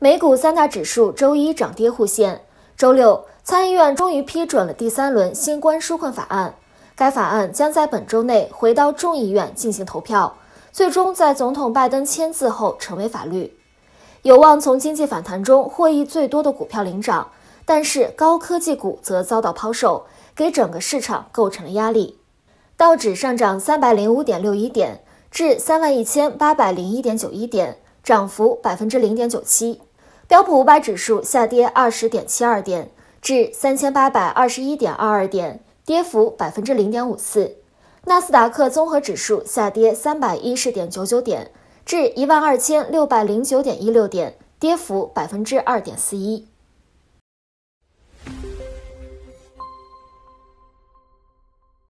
美股三大指数周一涨跌互现。周六，参议院终于批准了第三轮新冠纾困法案，该法案将在本周内回到众议院进行投票，最终在总统拜登签字后成为法律。有望从经济反弹中获益最多的股票领涨，但是高科技股则遭到抛售，给整个市场构成了压力。道指上涨三百零五点六一点，至三万一千八百零一点九一点，涨幅百分之零点九七。标普五百指数下跌二十点七二点，至三千八百二十一点二二点，跌幅百分之零点五四。纳斯达克综合指数下跌三百一十点九九点，至一万二千六百零九点一六点，跌幅百分之二点四一。